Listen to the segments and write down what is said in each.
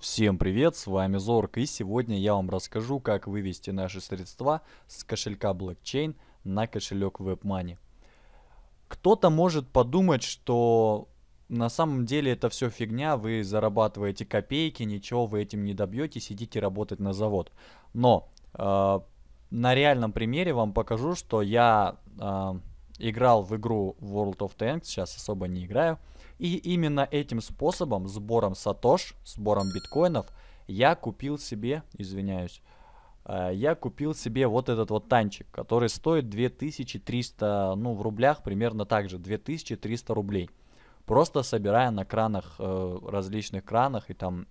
Всем привет, с вами Зорк, и сегодня я вам расскажу, как вывести наши средства с кошелька блокчейн на кошелек WebMoney. Кто-то может подумать, что на самом деле это все фигня, вы зарабатываете копейки, ничего вы этим не добьетесь, идите работать на завод. Но э, на реальном примере вам покажу, что я э, играл в игру World of Tanks, сейчас особо не играю. И именно этим способом, сбором сатош, сбором биткоинов, я купил себе, извиняюсь, э, я купил себе вот этот вот танчик, который стоит 2300, ну в рублях примерно так же, 2300 рублей. Просто собирая на кранах, э, различных кранах и там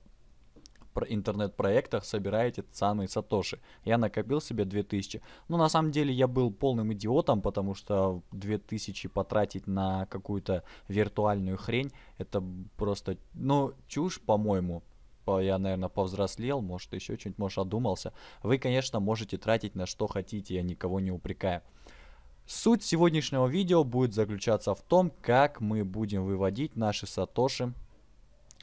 интернет-проектах собираете самые сатоши. Я накопил себе 2000. Но ну, на самом деле я был полным идиотом, потому что 2000 потратить на какую-то виртуальную хрень, это просто, ну, чушь, по-моему. Я, наверное, повзрослел, может, еще чуть-чуть, может, одумался. Вы, конечно, можете тратить на что хотите, я никого не упрекаю. Суть сегодняшнего видео будет заключаться в том, как мы будем выводить наши сатоши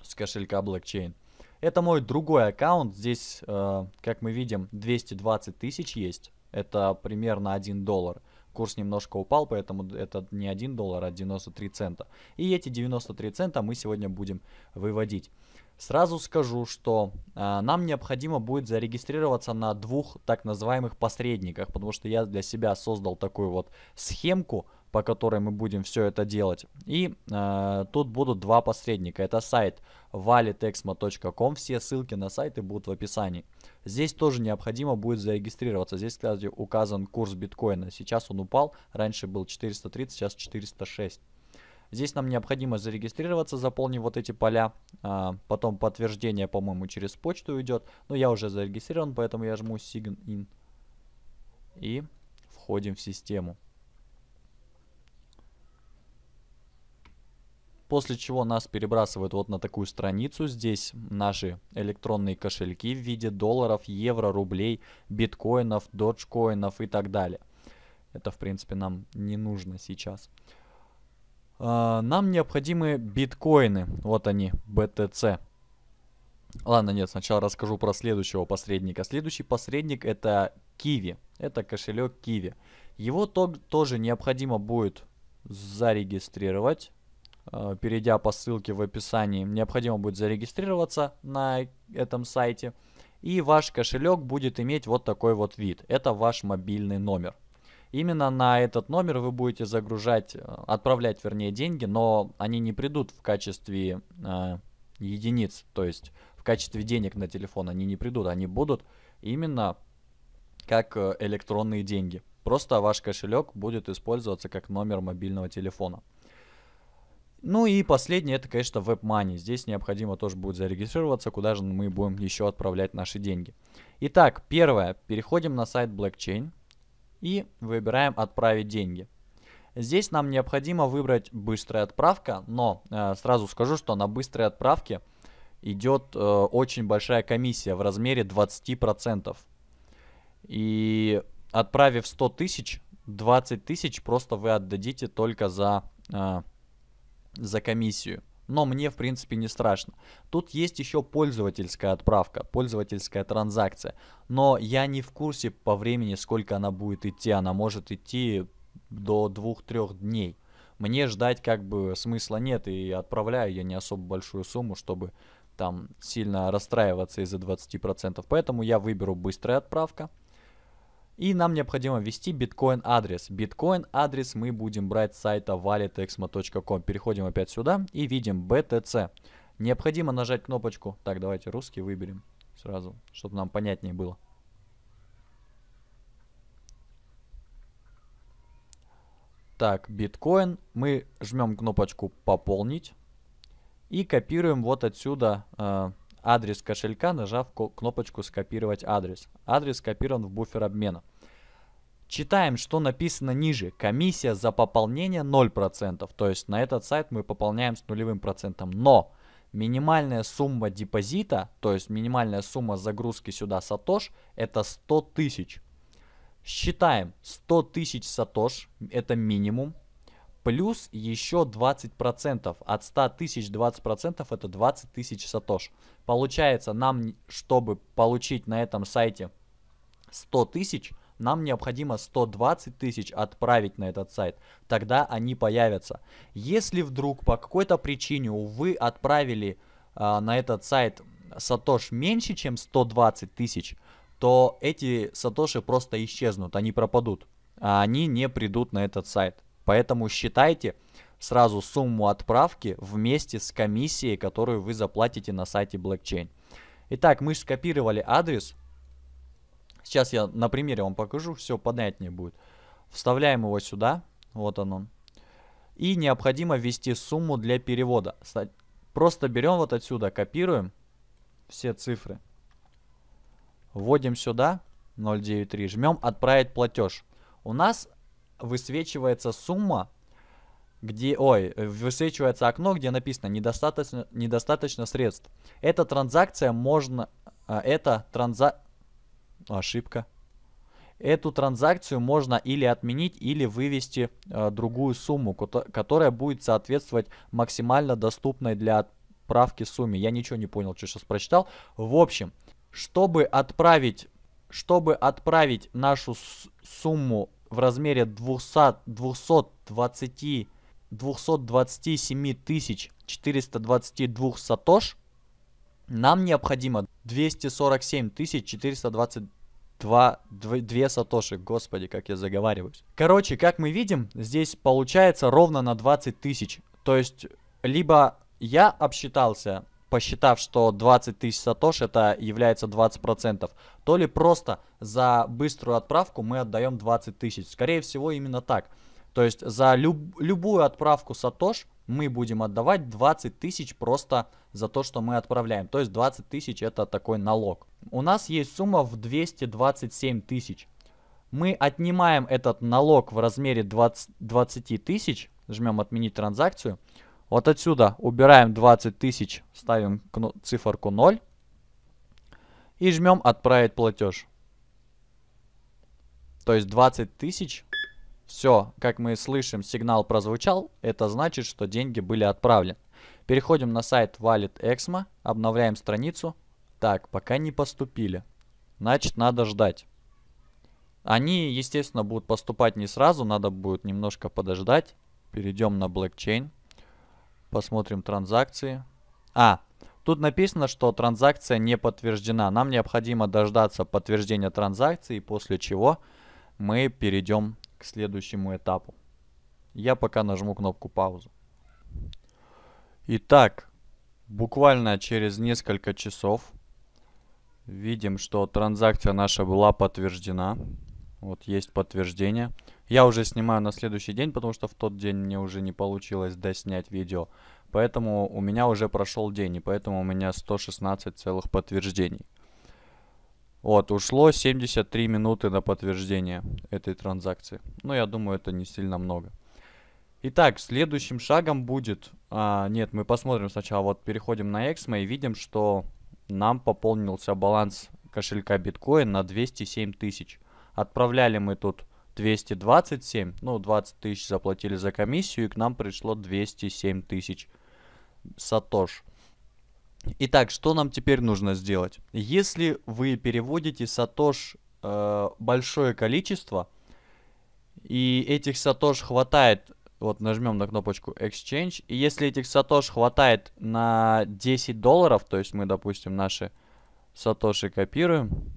с кошелька блокчейн. Это мой другой аккаунт. Здесь, э, как мы видим, 220 тысяч есть. Это примерно 1 доллар. Курс немножко упал, поэтому это не 1 доллар, а 93 цента. И эти 93 цента мы сегодня будем выводить. Сразу скажу, что э, нам необходимо будет зарегистрироваться на двух так называемых посредниках, потому что я для себя создал такую вот схемку, по которой мы будем все это делать. И э, тут будут два посредника. Это сайт valitexmo.com. Все ссылки на сайты будут в описании. Здесь тоже необходимо будет зарегистрироваться. Здесь, кстати, указан курс биткоина. Сейчас он упал. Раньше был 430, сейчас 406. Здесь нам необходимо зарегистрироваться, заполним вот эти поля. А, потом подтверждение, по-моему, через почту идет. Но я уже зарегистрирован, поэтому я жму Sign In. И входим в систему. После чего нас перебрасывают вот на такую страницу. Здесь наши электронные кошельки в виде долларов, евро, рублей, биткоинов, доджкоинов и так далее. Это, в принципе, нам не нужно сейчас. А, нам необходимы биткоины. Вот они, BTC. Ладно, нет, сначала расскажу про следующего посредника. Следующий посредник это Kiwi. Это кошелек Kiwi. Его тоже необходимо будет зарегистрировать. Э, перейдя по ссылке в описании, необходимо будет зарегистрироваться на этом сайте. И ваш кошелек будет иметь вот такой вот вид. Это ваш мобильный номер. Именно на этот номер вы будете загружать, э, отправлять, вернее, деньги, но они не придут в качестве э, единиц, то есть в качестве денег на телефон они не придут, они будут именно как э, электронные деньги. Просто ваш кошелек будет использоваться как номер мобильного телефона. Ну и последнее, это, конечно, WebMoney. Здесь необходимо тоже будет зарегистрироваться, куда же мы будем еще отправлять наши деньги. Итак, первое. Переходим на сайт Blockchain и выбираем «Отправить деньги». Здесь нам необходимо выбрать «Быстрая отправка», но э, сразу скажу, что на быстрой отправке идет э, очень большая комиссия в размере 20%. И отправив 100 тысяч, 20 тысяч просто вы отдадите только за... Э, за комиссию. Но мне, в принципе, не страшно. Тут есть еще пользовательская отправка, пользовательская транзакция. Но я не в курсе по времени, сколько она будет идти. Она может идти до 2-3 дней. Мне ждать как бы смысла нет, и отправляю я не особо большую сумму, чтобы там сильно расстраиваться из-за 20%. Поэтому я выберу быстрая отправка. И нам необходимо ввести биткоин адрес. Биткоин адрес мы будем брать с сайта validexmo.com. Переходим опять сюда и видим BTC. Необходимо нажать кнопочку. Так, давайте русский выберем сразу, чтобы нам понятнее было. Так, биткоин. Мы жмем кнопочку «Пополнить» и копируем вот отсюда э, адрес кошелька, нажав кнопочку «Скопировать адрес». Адрес скопирован в буфер обмена. Читаем, что написано ниже. Комиссия за пополнение 0%. То есть на этот сайт мы пополняем с нулевым процентом. Но минимальная сумма депозита, то есть минимальная сумма загрузки сюда сатош, это 100 тысяч. Считаем 100 тысяч сатош, это минимум. Плюс еще 20%. От 100 тысяч 20% это 20 тысяч сатош. Получается нам, чтобы получить на этом сайте 100 тысяч, нам необходимо 120 тысяч отправить на этот сайт. Тогда они появятся. Если вдруг по какой-то причине, вы отправили э, на этот сайт Сатош меньше, чем 120 тысяч, то эти Сатоши просто исчезнут, они пропадут. А они не придут на этот сайт. Поэтому считайте сразу сумму отправки вместе с комиссией, которую вы заплатите на сайте блокчейн. Итак, мы скопировали адрес, Сейчас я на примере вам покажу, все понятнее будет. Вставляем его сюда, вот он он. И необходимо ввести сумму для перевода. Просто берем вот отсюда, копируем все цифры. Вводим сюда 093, жмем «Отправить платеж». У нас высвечивается сумма, где, ой, высвечивается окно, где написано «недостаточно, недостаточно средств». Эта транзакция можно, а, эта транзакция Ошибка. Эту транзакцию можно или отменить, или вывести э, другую сумму, которая будет соответствовать максимально доступной для отправки сумме. Я ничего не понял, что сейчас прочитал. В общем, чтобы отправить, чтобы отправить нашу сумму в размере 200, 220, 227 422 сатош, нам необходимо 247 422 2 сатоши. Господи, как я заговариваюсь. Короче, как мы видим, здесь получается ровно на 20 тысяч. То есть, либо я обсчитался, посчитав, что 20 тысяч сатош это является 20%, то ли просто за быструю отправку мы отдаем 20 тысяч. Скорее всего, именно так. То есть за люб любую отправку сатош мы будем отдавать 20 тысяч просто за то, что мы отправляем. То есть 20 тысяч это такой налог. У нас есть сумма в 227 тысяч. Мы отнимаем этот налог в размере 20, тысяч. Жмем отменить транзакцию. Вот отсюда убираем 20 тысяч, ставим циферку 0 и жмем отправить платеж. То есть 20 тысяч все, как мы слышим, сигнал прозвучал. Это значит, что деньги были отправлены. Переходим на сайт Wallet Exmo, обновляем страницу. Так, пока не поступили. Значит, надо ждать. Они, естественно, будут поступать не сразу, надо будет немножко подождать. Перейдем на блокчейн. Посмотрим транзакции. А, тут написано, что транзакция не подтверждена. Нам необходимо дождаться подтверждения транзакции, после чего мы перейдем к следующему этапу. Я пока нажму кнопку паузу. Итак, буквально через несколько часов видим, что транзакция наша была подтверждена. Вот есть подтверждение. Я уже снимаю на следующий день, потому что в тот день мне уже не получилось доснять видео. Поэтому у меня уже прошел день, и поэтому у меня 116 целых подтверждений. Вот, ушло 73 минуты на подтверждение этой транзакции. Но ну, я думаю, это не сильно много. Итак, следующим шагом будет... А, нет, мы посмотрим сначала. Вот переходим на Эксмо и видим, что нам пополнился баланс кошелька биткоин на 207 тысяч. Отправляли мы тут 227, ну 20 тысяч заплатили за комиссию, и к нам пришло 207 тысяч сатош. Итак, что нам теперь нужно сделать? Если вы переводите сатош э, большое количество, и этих сатош хватает, вот нажмем на кнопочку Exchange, и если этих сатош хватает на 10 долларов, то есть мы, допустим, наши сатоши копируем,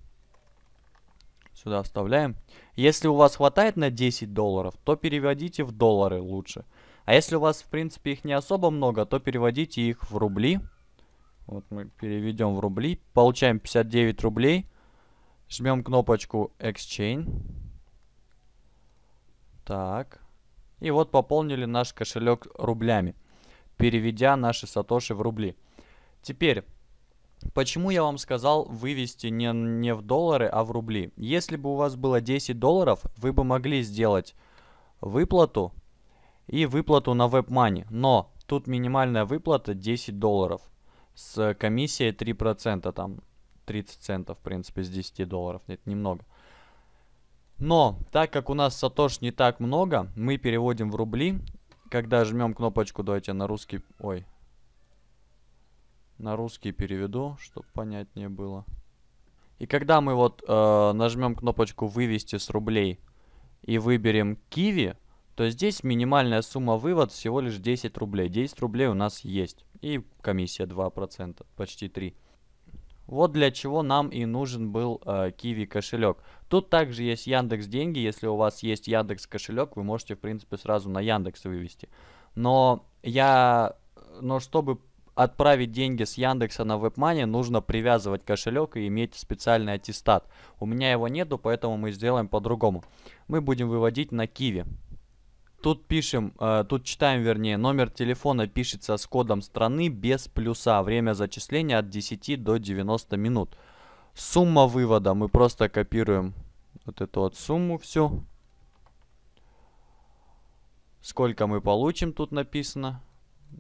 сюда вставляем. Если у вас хватает на 10 долларов, то переводите в доллары лучше. А если у вас, в принципе, их не особо много, то переводите их в рубли. Вот мы переведем в рубли. Получаем 59 рублей. Жмем кнопочку Exchange. Так. И вот пополнили наш кошелек рублями, переведя наши сатоши в рубли. Теперь, почему я вам сказал вывести не, не в доллары, а в рубли? Если бы у вас было 10 долларов, вы бы могли сделать выплату и выплату на WebMoney. Но тут минимальная выплата 10 долларов с э, комиссией 3%, там 30 центов, в принципе, с 10 долларов. Это немного. Но, так как у нас сатош не так много, мы переводим в рубли. Когда жмем кнопочку, давайте на русский... Ой. На русский переведу, чтобы понятнее было. И когда мы вот э, нажмем кнопочку «Вывести с рублей» и выберем «Киви», то здесь минимальная сумма вывод всего лишь 10 рублей. 10 рублей у нас есть. И комиссия 2%, почти 3%. Вот для чего нам и нужен был э, Kiwi кошелек. Тут также есть Яндекс деньги. Если у вас есть Яндекс кошелек, вы можете, в принципе, сразу на Яндекс вывести. Но я... Но чтобы отправить деньги с Яндекса на WebMoney, нужно привязывать кошелек и иметь специальный аттестат. У меня его нету, поэтому мы сделаем по-другому. Мы будем выводить на Kiwi. Тут пишем, э, тут читаем, вернее, номер телефона пишется с кодом страны без плюса. Время зачисления от 10 до 90 минут. Сумма вывода. Мы просто копируем вот эту вот сумму всю. Сколько мы получим, тут написано.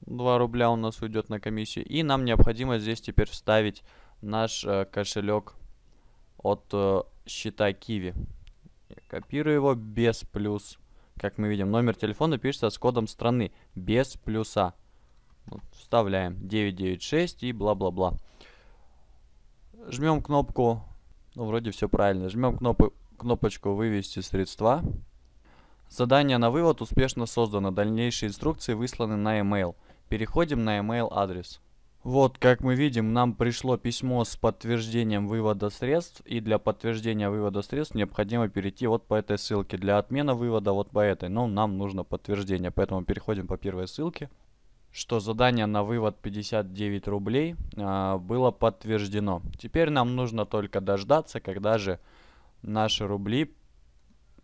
2 рубля у нас уйдет на комиссию. И нам необходимо здесь теперь вставить наш э, кошелек от э, счета Киви. Я копирую его без плюс. Как мы видим, номер телефона пишется с кодом страны, без плюса. Вот, вставляем 996 и бла-бла-бла. Жмем кнопку, ну вроде все правильно, жмем кноп кнопочку «Вывести средства». Задание на вывод успешно создано, дальнейшие инструкции высланы на e-mail. Переходим на e-mail адрес. Вот, как мы видим, нам пришло письмо с подтверждением вывода средств, и для подтверждения вывода средств необходимо перейти вот по этой ссылке. Для отмена вывода вот по этой, но нам нужно подтверждение, поэтому переходим по первой ссылке. Что задание на вывод 59 рублей э, было подтверждено. Теперь нам нужно только дождаться, когда же наши рубли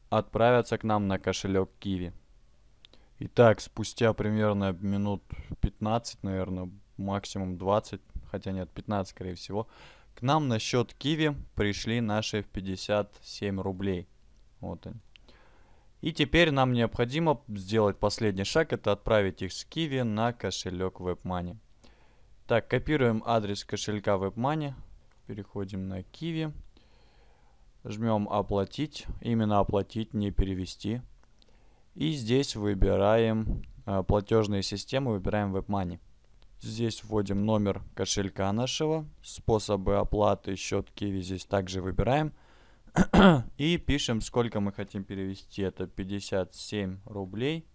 отправятся к нам на кошелек Киви. Итак, спустя примерно минут 15, наверное, максимум 20, хотя нет, 15 скорее всего. К нам на счет Киви пришли наши 57 рублей. Вот они. И теперь нам необходимо сделать последний шаг, это отправить их с Киви на кошелек WebMoney. Так, копируем адрес кошелька WebMoney, переходим на Киви, жмем оплатить, именно оплатить, не перевести. И здесь выбираем э, платежные системы, выбираем WebMoney. Здесь вводим номер кошелька нашего, способы оплаты, счет Киви здесь также выбираем. И пишем, сколько мы хотим перевести. Это 57 рублей.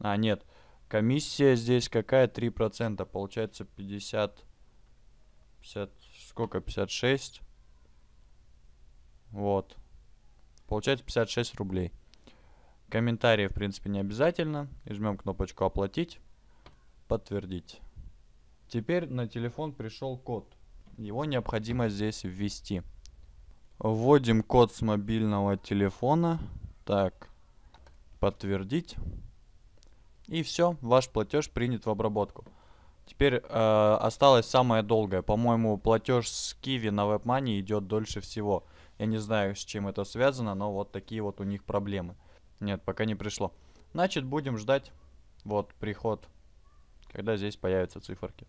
А, нет, комиссия здесь какая? 3%. Получается 50... 50 сколько? 56. Вот. Получается 56 рублей. Комментарии, в принципе, не обязательно. И жмем кнопочку «Оплатить» подтвердить. Теперь на телефон пришел код. Его необходимо здесь ввести. Вводим код с мобильного телефона. Так, подтвердить. И все, ваш платеж принят в обработку. Теперь э, осталось самое долгое. По-моему, платеж с Киви на WebMoney идет дольше всего. Я не знаю, с чем это связано, но вот такие вот у них проблемы. Нет, пока не пришло. Значит, будем ждать. Вот, приход когда здесь появятся циферки.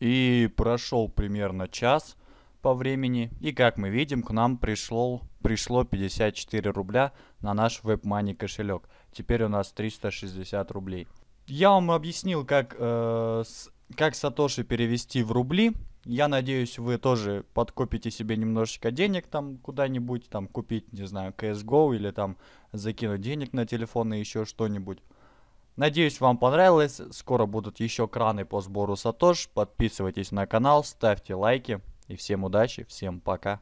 И прошел примерно час по времени, и как мы видим, к нам пришло, пришло 54 рубля на наш WebMoney кошелек. Теперь у нас 360 рублей. Я вам объяснил, как, э, с, как Сатоши перевести в рубли. Я надеюсь, вы тоже подкопите себе немножечко денег там куда-нибудь, там купить, не знаю, CSGO или там закинуть денег на телефон и еще что-нибудь. Надеюсь, вам понравилось. Скоро будут еще краны по сбору Сатош. Подписывайтесь на канал, ставьте лайки. И всем удачи, всем пока.